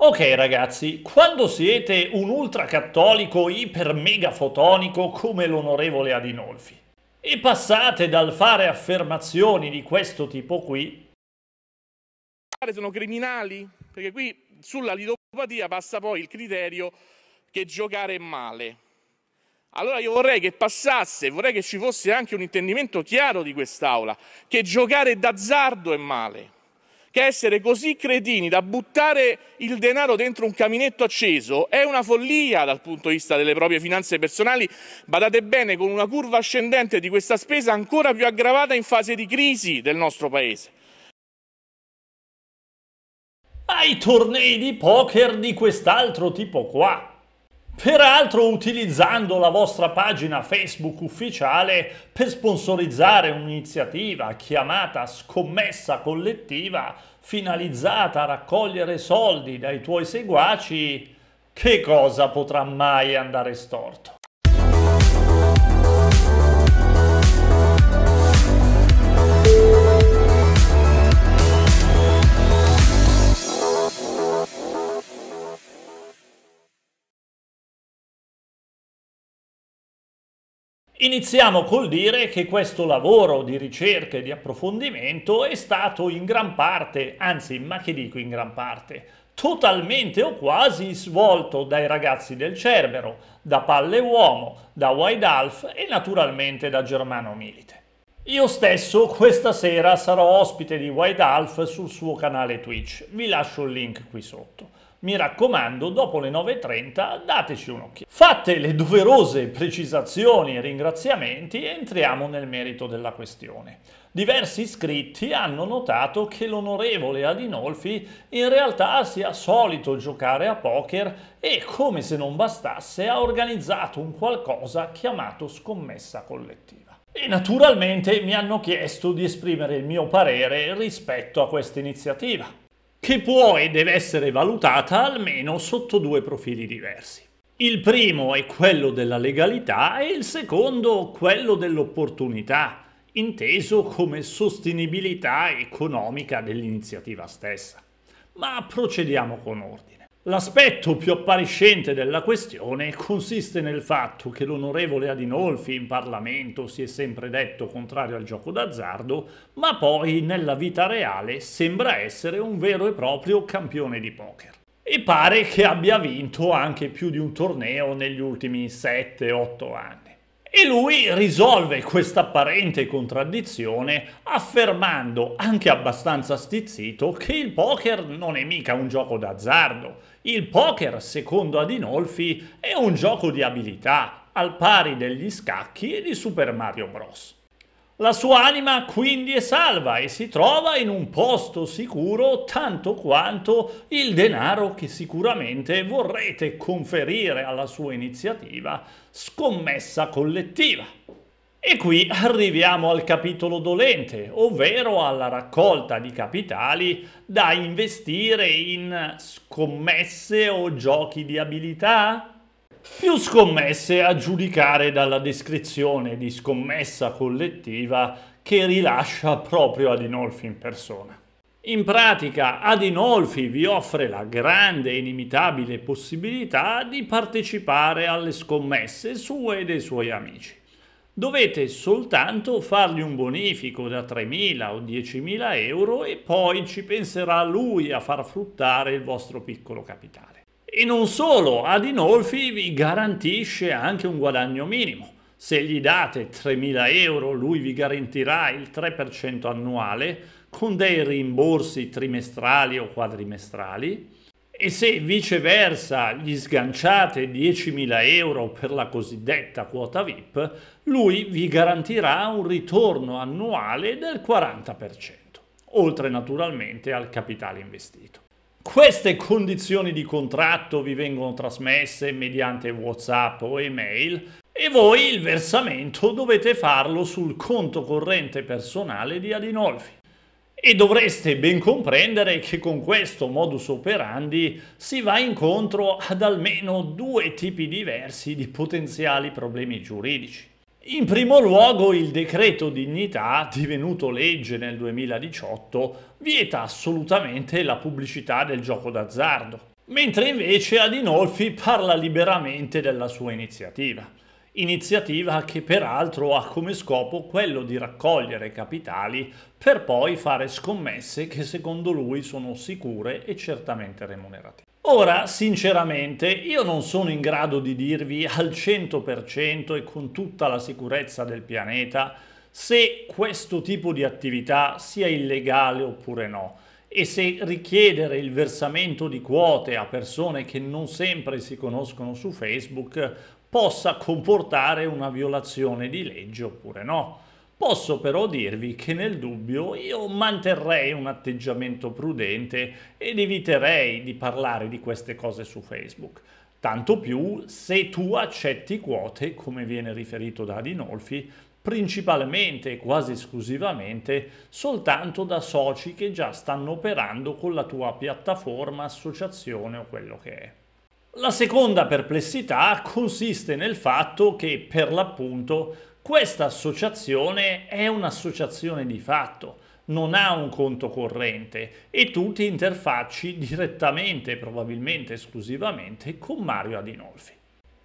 Ok ragazzi, quando siete un ultracattolico ipermegafotonico come l'onorevole Adinolfi e passate dal fare affermazioni di questo tipo qui... Sono criminali? Perché qui sulla lidopatia passa poi il criterio che giocare è male. Allora io vorrei che passasse, vorrei che ci fosse anche un intendimento chiaro di quest'Aula, che giocare d'azzardo è male che essere così cretini da buttare il denaro dentro un caminetto acceso è una follia dal punto di vista delle proprie finanze personali, badate bene con una curva ascendente di questa spesa ancora più aggravata in fase di crisi del nostro Paese. Ai tornei di poker di quest'altro tipo qua Peraltro utilizzando la vostra pagina Facebook ufficiale per sponsorizzare un'iniziativa chiamata Scommessa Collettiva finalizzata a raccogliere soldi dai tuoi seguaci, che cosa potrà mai andare storto? Iniziamo col dire che questo lavoro di ricerca e di approfondimento è stato in gran parte, anzi ma che dico in gran parte, totalmente o quasi svolto dai ragazzi del Cerbero, da Palle Uomo, da Waidalf e naturalmente da Germano Milite. Io stesso questa sera sarò ospite di Waidalf sul suo canale Twitch, vi lascio il link qui sotto. Mi raccomando, dopo le 9.30 dateci un'occhiata. Fatte le doverose precisazioni e ringraziamenti, entriamo nel merito della questione. Diversi iscritti hanno notato che l'onorevole Adinolfi in realtà sia solito giocare a poker e, come se non bastasse, ha organizzato un qualcosa chiamato scommessa collettiva. E naturalmente mi hanno chiesto di esprimere il mio parere rispetto a questa iniziativa che può e deve essere valutata almeno sotto due profili diversi. Il primo è quello della legalità e il secondo quello dell'opportunità, inteso come sostenibilità economica dell'iniziativa stessa. Ma procediamo con ordine. L'aspetto più appariscente della questione consiste nel fatto che l'onorevole Adinolfi in Parlamento si è sempre detto contrario al gioco d'azzardo, ma poi nella vita reale sembra essere un vero e proprio campione di poker. E pare che abbia vinto anche più di un torneo negli ultimi 7-8 anni. E lui risolve questa apparente contraddizione affermando, anche abbastanza stizzito, che il poker non è mica un gioco d'azzardo. Il poker, secondo Adinolfi, è un gioco di abilità, al pari degli scacchi e di Super Mario Bros. La sua anima quindi è salva e si trova in un posto sicuro tanto quanto il denaro che sicuramente vorrete conferire alla sua iniziativa scommessa collettiva. E qui arriviamo al capitolo dolente, ovvero alla raccolta di capitali da investire in scommesse o giochi di abilità, più scommesse a giudicare dalla descrizione di scommessa collettiva che rilascia proprio Adinolfi in persona. In pratica Adinolfi vi offre la grande e inimitabile possibilità di partecipare alle scommesse sue e dei suoi amici. Dovete soltanto fargli un bonifico da 3.000 o 10.000 euro e poi ci penserà lui a far fruttare il vostro piccolo capitale. E non solo, Adinolfi vi garantisce anche un guadagno minimo. Se gli date 3.000 euro, lui vi garantirà il 3% annuale con dei rimborsi trimestrali o quadrimestrali. E se viceversa gli sganciate 10.000 euro per la cosiddetta quota VIP, lui vi garantirà un ritorno annuale del 40%, oltre naturalmente al capitale investito. Queste condizioni di contratto vi vengono trasmesse mediante WhatsApp o email e voi il versamento dovete farlo sul conto corrente personale di Adinolfi. E dovreste ben comprendere che con questo modus operandi si va incontro ad almeno due tipi diversi di potenziali problemi giuridici. In primo luogo il decreto dignità, divenuto legge nel 2018, vieta assolutamente la pubblicità del gioco d'azzardo, mentre invece Adinolfi parla liberamente della sua iniziativa. Iniziativa che peraltro ha come scopo quello di raccogliere capitali per poi fare scommesse che secondo lui sono sicure e certamente remunerative. Ora, sinceramente, io non sono in grado di dirvi al 100% e con tutta la sicurezza del pianeta se questo tipo di attività sia illegale oppure no e se richiedere il versamento di quote a persone che non sempre si conoscono su Facebook possa comportare una violazione di legge oppure no. Posso però dirvi che nel dubbio io manterrei un atteggiamento prudente ed eviterei di parlare di queste cose su Facebook. Tanto più se tu accetti quote, come viene riferito da Adinolfi, principalmente e quasi esclusivamente soltanto da soci che già stanno operando con la tua piattaforma, associazione o quello che è. La seconda perplessità consiste nel fatto che per l'appunto questa associazione è un'associazione di fatto, non ha un conto corrente e tu ti interfacci direttamente, probabilmente esclusivamente, con Mario Adinolfi.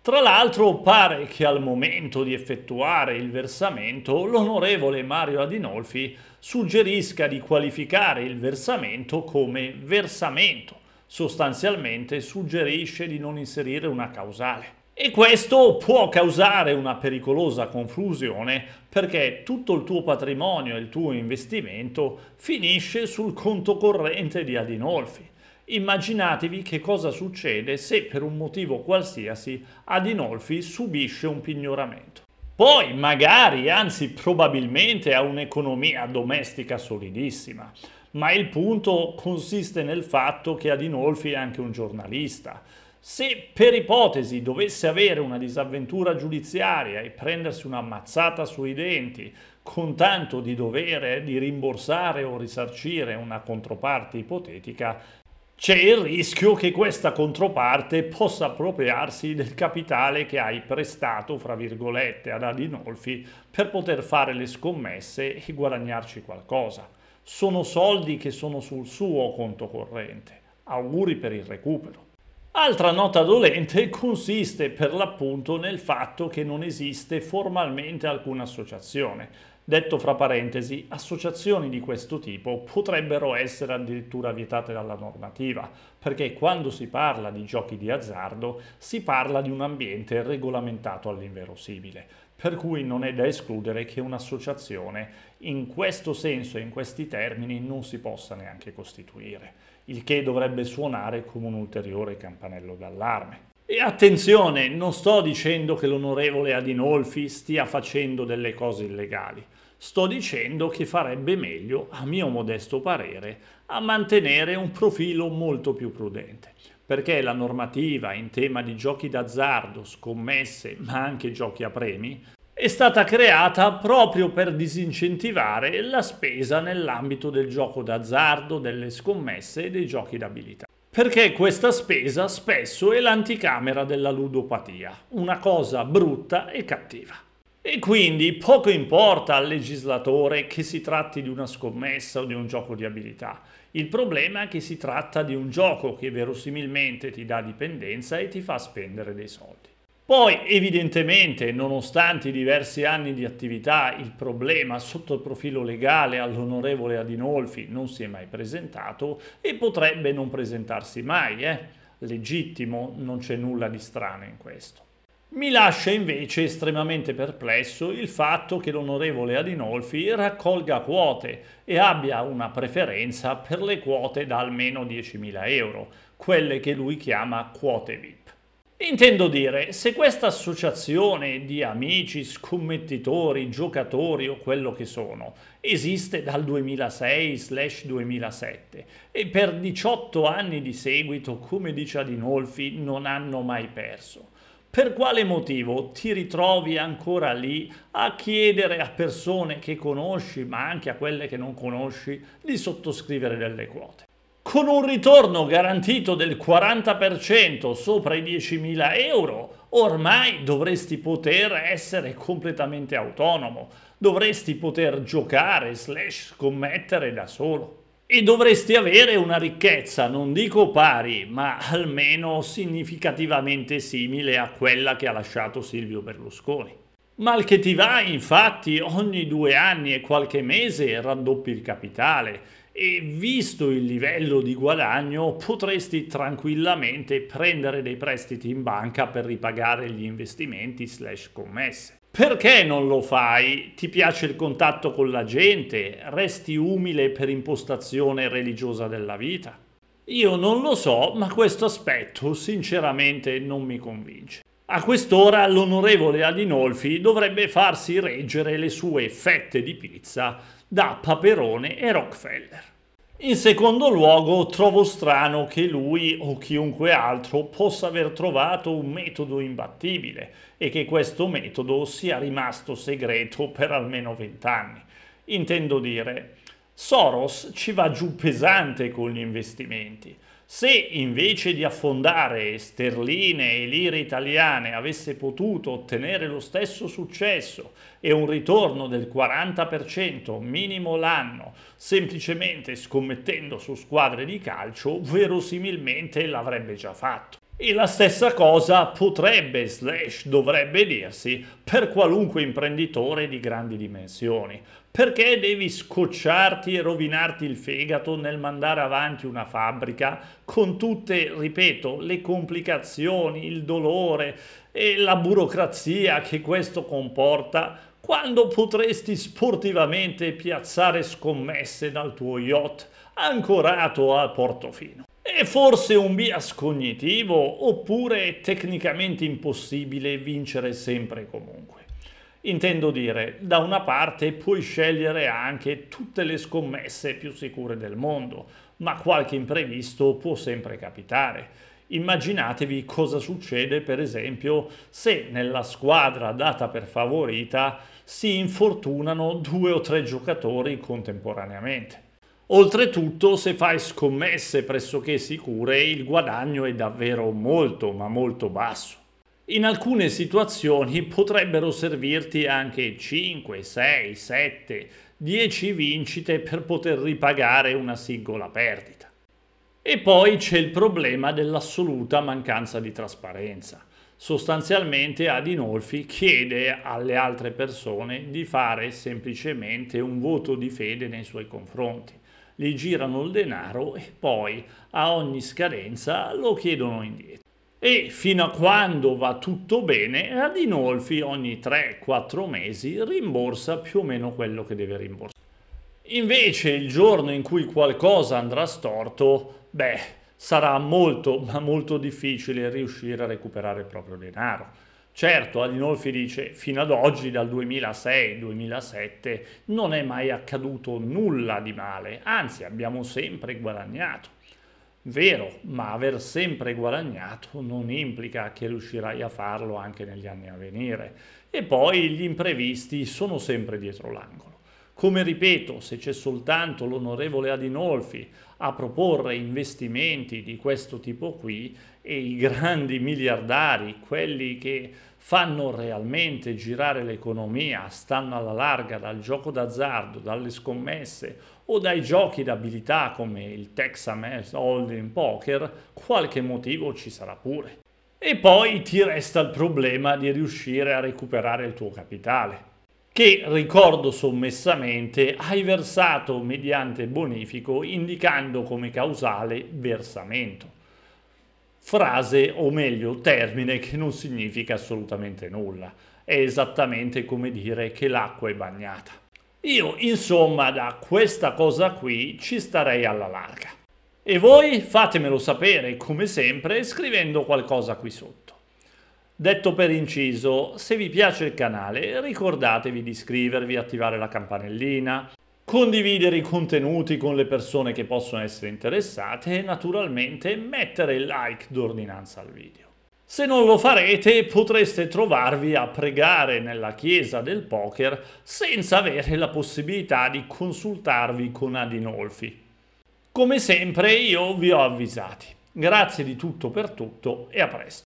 Tra l'altro pare che al momento di effettuare il versamento l'onorevole Mario Adinolfi suggerisca di qualificare il versamento come versamento, sostanzialmente suggerisce di non inserire una causale. E questo può causare una pericolosa confusione perché tutto il tuo patrimonio e il tuo investimento finisce sul conto corrente di Adinolfi. Immaginatevi che cosa succede se per un motivo qualsiasi Adinolfi subisce un pignoramento. Poi magari, anzi probabilmente, ha un'economia domestica solidissima, ma il punto consiste nel fatto che Adinolfi è anche un giornalista se per ipotesi dovesse avere una disavventura giudiziaria e prendersi una mazzata sui denti, con tanto di dovere di rimborsare o risarcire una controparte ipotetica, c'è il rischio che questa controparte possa appropriarsi del capitale che hai prestato, fra virgolette, ad Adinolfi per poter fare le scommesse e guadagnarci qualcosa. Sono soldi che sono sul suo conto corrente. Auguri per il recupero. Altra nota dolente consiste per l'appunto nel fatto che non esiste formalmente alcuna associazione. Detto fra parentesi, associazioni di questo tipo potrebbero essere addirittura vietate dalla normativa, perché quando si parla di giochi di azzardo si parla di un ambiente regolamentato all'inverosimile. Per cui non è da escludere che un'associazione in questo senso e in questi termini non si possa neanche costituire, il che dovrebbe suonare come un ulteriore campanello d'allarme. E attenzione, non sto dicendo che l'onorevole Adinolfi stia facendo delle cose illegali. Sto dicendo che farebbe meglio, a mio modesto parere, a mantenere un profilo molto più prudente perché la normativa in tema di giochi d'azzardo, scommesse, ma anche giochi a premi, è stata creata proprio per disincentivare la spesa nell'ambito del gioco d'azzardo, delle scommesse e dei giochi d'abilità. Perché questa spesa spesso è l'anticamera della ludopatia, una cosa brutta e cattiva. E quindi poco importa al legislatore che si tratti di una scommessa o di un gioco di abilità. Il problema è che si tratta di un gioco che verosimilmente ti dà dipendenza e ti fa spendere dei soldi. Poi evidentemente, nonostante i diversi anni di attività, il problema sotto il profilo legale all'onorevole Adinolfi non si è mai presentato e potrebbe non presentarsi mai. Eh? Legittimo, non c'è nulla di strano in questo. Mi lascia invece estremamente perplesso il fatto che l'onorevole Adinolfi raccolga quote e abbia una preferenza per le quote da almeno 10.000 euro, quelle che lui chiama quote VIP. Intendo dire, se questa associazione di amici, scommettitori, giocatori o quello che sono esiste dal 2006-2007 e per 18 anni di seguito, come dice Adinolfi, non hanno mai perso, per quale motivo ti ritrovi ancora lì a chiedere a persone che conosci, ma anche a quelle che non conosci, di sottoscrivere delle quote? Con un ritorno garantito del 40% sopra i 10.000 euro, ormai dovresti poter essere completamente autonomo, dovresti poter giocare slash scommettere da solo e dovresti avere una ricchezza, non dico pari, ma almeno significativamente simile a quella che ha lasciato Silvio Berlusconi. Mal che ti va, infatti, ogni due anni e qualche mese raddoppi il capitale e visto il livello di guadagno potresti tranquillamente prendere dei prestiti in banca per ripagare gli investimenti slash commesse. Perché non lo fai? Ti piace il contatto con la gente? Resti umile per impostazione religiosa della vita? Io non lo so, ma questo aspetto sinceramente non mi convince. A quest'ora l'onorevole Adinolfi dovrebbe farsi reggere le sue fette di pizza da Paperone e Rockefeller. In secondo luogo, trovo strano che lui o chiunque altro possa aver trovato un metodo imbattibile e che questo metodo sia rimasto segreto per almeno vent'anni. Intendo dire, Soros ci va giù pesante con gli investimenti se invece di affondare sterline e lire italiane avesse potuto ottenere lo stesso successo e un ritorno del 40% minimo l'anno, semplicemente scommettendo su squadre di calcio, verosimilmente l'avrebbe già fatto. E la stessa cosa potrebbe, slash, dovrebbe dirsi per qualunque imprenditore di grandi dimensioni. Perché devi scocciarti e rovinarti il fegato nel mandare avanti una fabbrica con tutte, ripeto, le complicazioni, il dolore e la burocrazia che questo comporta quando potresti sportivamente piazzare scommesse dal tuo yacht ancorato a Portofino? È forse un bias cognitivo oppure è tecnicamente impossibile vincere sempre e comunque? Intendo dire, da una parte puoi scegliere anche tutte le scommesse più sicure del mondo, ma qualche imprevisto può sempre capitare. Immaginatevi cosa succede, per esempio, se nella squadra data per favorita si infortunano due o tre giocatori contemporaneamente. Oltretutto, se fai scommesse pressoché sicure, il guadagno è davvero molto, ma molto basso. In alcune situazioni potrebbero servirti anche 5, 6, 7, 10 vincite per poter ripagare una singola perdita. E poi c'è il problema dell'assoluta mancanza di trasparenza. Sostanzialmente Adinolfi chiede alle altre persone di fare semplicemente un voto di fede nei suoi confronti le girano il denaro e poi a ogni scadenza lo chiedono indietro. E fino a quando va tutto bene, Adinolfi ogni 3-4 mesi rimborsa più o meno quello che deve rimborsare. Invece il giorno in cui qualcosa andrà storto, beh, sarà molto ma molto difficile riuscire a recuperare il proprio denaro Certo, Adinolfi dice fino ad oggi, dal 2006-2007, non è mai accaduto nulla di male, anzi abbiamo sempre guadagnato. Vero, ma aver sempre guadagnato non implica che riuscirai a farlo anche negli anni a venire. E poi gli imprevisti sono sempre dietro l'angolo. Come ripeto, se c'è soltanto l'onorevole Adinolfi a proporre investimenti di questo tipo qui e i grandi miliardari, quelli che fanno realmente girare l'economia, stanno alla larga dal gioco d'azzardo, dalle scommesse o dai giochi d'abilità come il Texas Hold'em Poker, qualche motivo ci sarà pure. E poi ti resta il problema di riuscire a recuperare il tuo capitale che, ricordo sommessamente, hai versato mediante bonifico indicando come causale versamento. Frase, o meglio termine, che non significa assolutamente nulla. È esattamente come dire che l'acqua è bagnata. Io, insomma, da questa cosa qui ci starei alla larga. E voi fatemelo sapere, come sempre, scrivendo qualcosa qui sotto. Detto per inciso, se vi piace il canale ricordatevi di iscrivervi, attivare la campanellina, condividere i contenuti con le persone che possono essere interessate e naturalmente mettere il like d'ordinanza al video. Se non lo farete potreste trovarvi a pregare nella chiesa del poker senza avere la possibilità di consultarvi con Adinolfi. Come sempre io vi ho avvisati. Grazie di tutto per tutto e a presto.